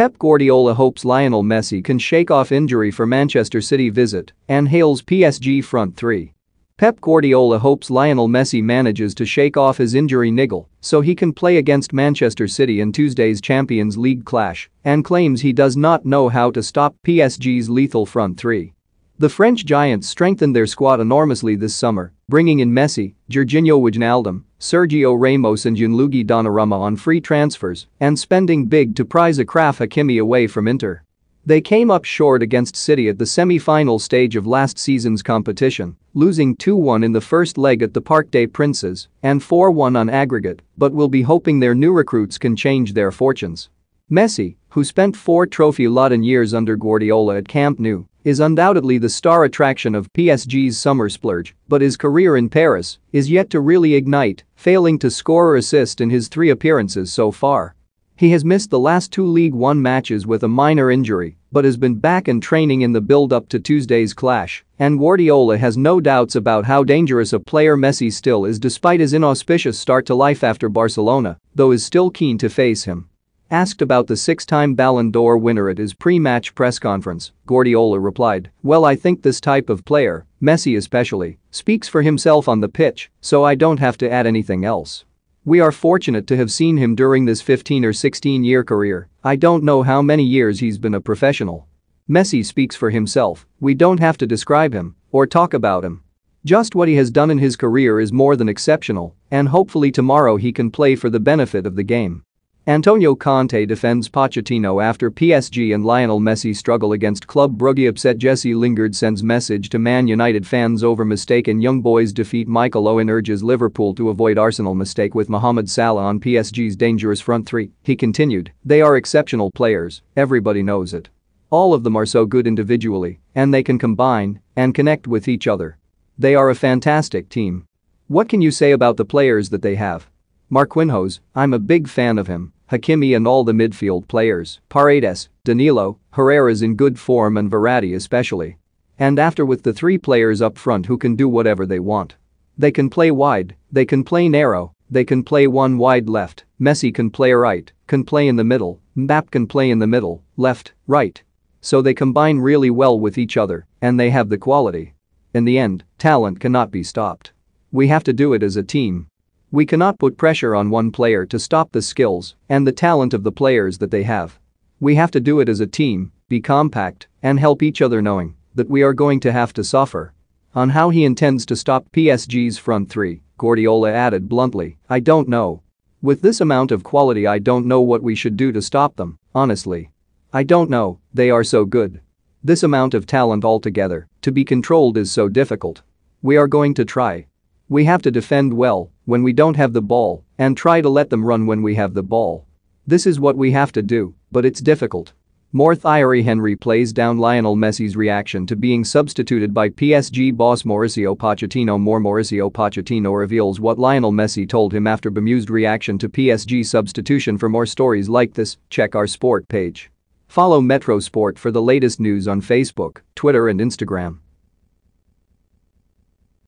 Pep Guardiola hopes Lionel Messi can shake off injury for Manchester City visit and hails PSG front three. Pep Guardiola hopes Lionel Messi manages to shake off his injury niggle so he can play against Manchester City in Tuesday's Champions League clash and claims he does not know how to stop PSG's lethal front three. The French giants strengthened their squad enormously this summer, bringing in Messi, Jorginho Wijnaldum, Sergio Ramos and Gianluigi Donnarumma on free transfers and spending big to prize Akraf Hakimi away from Inter. They came up short against City at the semi-final stage of last season's competition, losing 2-1 in the first leg at the Parc des Princes and 4-1 on aggregate, but will be hoping their new recruits can change their fortunes. Messi, who spent four Trophy Laden years under Guardiola at Camp Nou, is undoubtedly the star attraction of PSG's summer splurge, but his career in Paris is yet to really ignite, failing to score or assist in his three appearances so far. He has missed the last two League One matches with a minor injury, but has been back in training in the build-up to Tuesday's clash, and Guardiola has no doubts about how dangerous a player Messi still is despite his inauspicious start to life after Barcelona, though is still keen to face him. Asked about the six-time Ballon d'Or winner at his pre-match press conference, Guardiola replied, well I think this type of player, Messi especially, speaks for himself on the pitch, so I don't have to add anything else. We are fortunate to have seen him during this 15 or 16 year career, I don't know how many years he's been a professional. Messi speaks for himself, we don't have to describe him or talk about him. Just what he has done in his career is more than exceptional, and hopefully tomorrow he can play for the benefit of the game. Antonio Conte defends Pochettino after PSG and Lionel Messi struggle against Club Brugge upset Jesse Lingard sends message to Man United fans over mistaken young boys defeat Michael Owen urges Liverpool to avoid Arsenal mistake with Mohamed Salah on PSG's dangerous front three. He continued, they are exceptional players, everybody knows it. All of them are so good individually and they can combine and connect with each other. They are a fantastic team. What can you say about the players that they have? Mark Winhose, I'm a big fan of him, Hakimi and all the midfield players, Paredes, Danilo, Herrera's in good form and Verratti especially. And after with the three players up front who can do whatever they want. They can play wide, they can play narrow, they can play one wide left, Messi can play right, can play in the middle, Mbappe can play in the middle, left, right. So they combine really well with each other and they have the quality. In the end, talent cannot be stopped. We have to do it as a team we cannot put pressure on one player to stop the skills and the talent of the players that they have. We have to do it as a team, be compact, and help each other knowing that we are going to have to suffer. On how he intends to stop PSG's front three, Guardiola added bluntly, I don't know. With this amount of quality I don't know what we should do to stop them, honestly. I don't know, they are so good. This amount of talent altogether, to be controlled is so difficult. We are going to try, we have to defend well when we don't have the ball and try to let them run when we have the ball. This is what we have to do, but it's difficult. More Thierry Henry plays down Lionel Messi's reaction to being substituted by PSG boss Mauricio Pochettino. More Mauricio Pochettino reveals what Lionel Messi told him after bemused reaction to PSG substitution. For more stories like this, check our sport page. Follow Metro Sport for the latest news on Facebook, Twitter and Instagram.